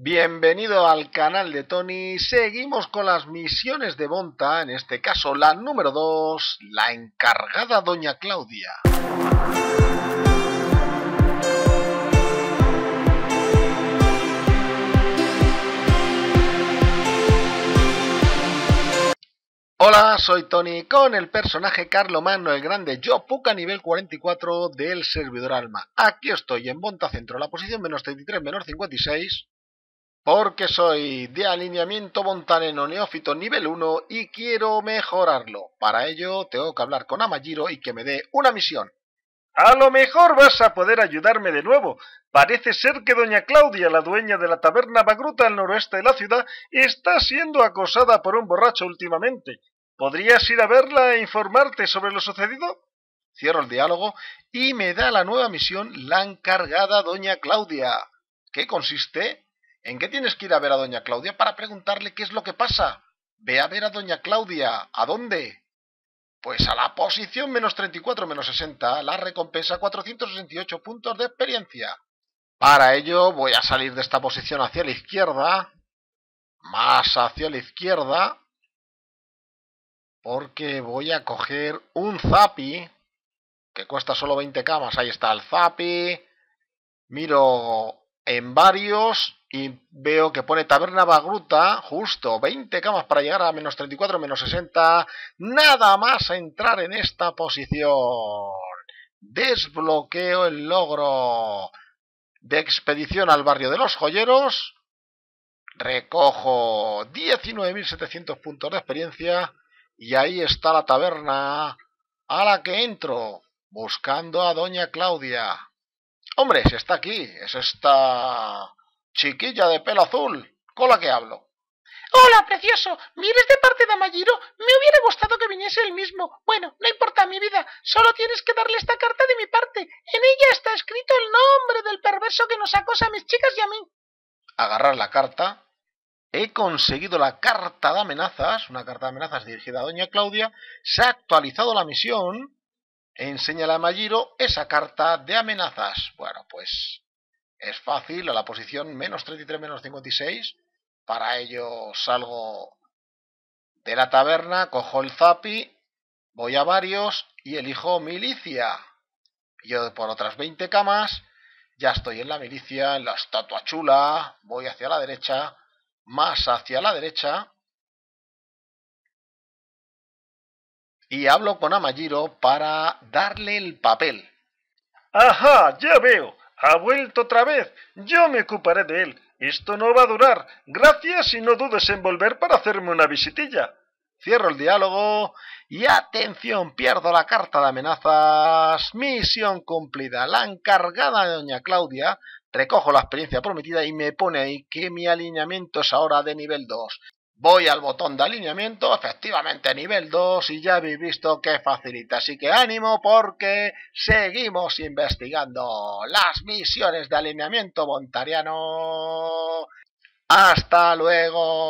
Bienvenido al canal de Tony, seguimos con las misiones de Bonta, en este caso la número 2, la encargada Doña Claudia. Hola, soy Tony con el personaje Carlomagno el Grande, yo Puka nivel 44 del servidor Alma. Aquí estoy en Bonta Centro, la posición menos 33, menos 56 porque soy de alineamiento montaneno neófito nivel 1 y quiero mejorarlo. Para ello tengo que hablar con Amajiro y que me dé una misión. A lo mejor vas a poder ayudarme de nuevo. Parece ser que doña Claudia, la dueña de la taberna Bagruta al noroeste de la ciudad, está siendo acosada por un borracho últimamente. ¿Podrías ir a verla e informarte sobre lo sucedido? Cierro el diálogo y me da la nueva misión la encargada doña Claudia, ¿Qué consiste ¿En qué tienes que ir a ver a doña Claudia para preguntarle qué es lo que pasa? Ve a ver a doña Claudia. ¿A dónde? Pues a la posición menos 34 menos 60, la recompensa 468 puntos de experiencia. Para ello voy a salir de esta posición hacia la izquierda, más hacia la izquierda, porque voy a coger un zapi, que cuesta solo 20 camas, ahí está el zapi, miro en varios y veo que pone Taberna Bagruta, justo 20 camas para llegar a menos 34, menos 60, nada más a entrar en esta posición. Desbloqueo el logro de expedición al barrio de los joyeros. Recojo 19.700 puntos de experiencia y ahí está la taberna a la que entro buscando a doña Claudia. Hombre, si está aquí, es esta Chiquilla de pelo azul, con la que hablo. Hola, precioso. Mires de parte de Amayiro? Me hubiera gustado que viniese él mismo. Bueno, no importa mi vida. Solo tienes que darle esta carta de mi parte. En ella está escrito el nombre del perverso que nos acosa a mis chicas y a mí. Agarrar la carta. He conseguido la carta de amenazas, una carta de amenazas dirigida a doña Claudia. Se ha actualizado la misión. Enséñale a Malliro esa carta de amenazas. Bueno, pues es fácil a la posición menos 33, menos 56. Para ello salgo de la taberna, cojo el zapi, voy a varios y elijo milicia. Yo por otras 20 camas, ya estoy en la milicia, en la estatua chula, voy hacia la derecha, más hacia la derecha. Y hablo con Amajiro para darle el papel. Ajá, ya veo. Ha vuelto otra vez. Yo me ocuparé de él. Esto no va a durar. Gracias y no dudes en volver para hacerme una visitilla. Cierro el diálogo y atención, pierdo la carta de amenazas. Misión cumplida. La encargada de doña Claudia recojo la experiencia prometida y me pone ahí que mi alineamiento es ahora de nivel 2. Voy al botón de alineamiento, efectivamente nivel 2 y ya habéis visto que facilita. Así que ánimo porque seguimos investigando las misiones de alineamiento montariano. ¡Hasta luego!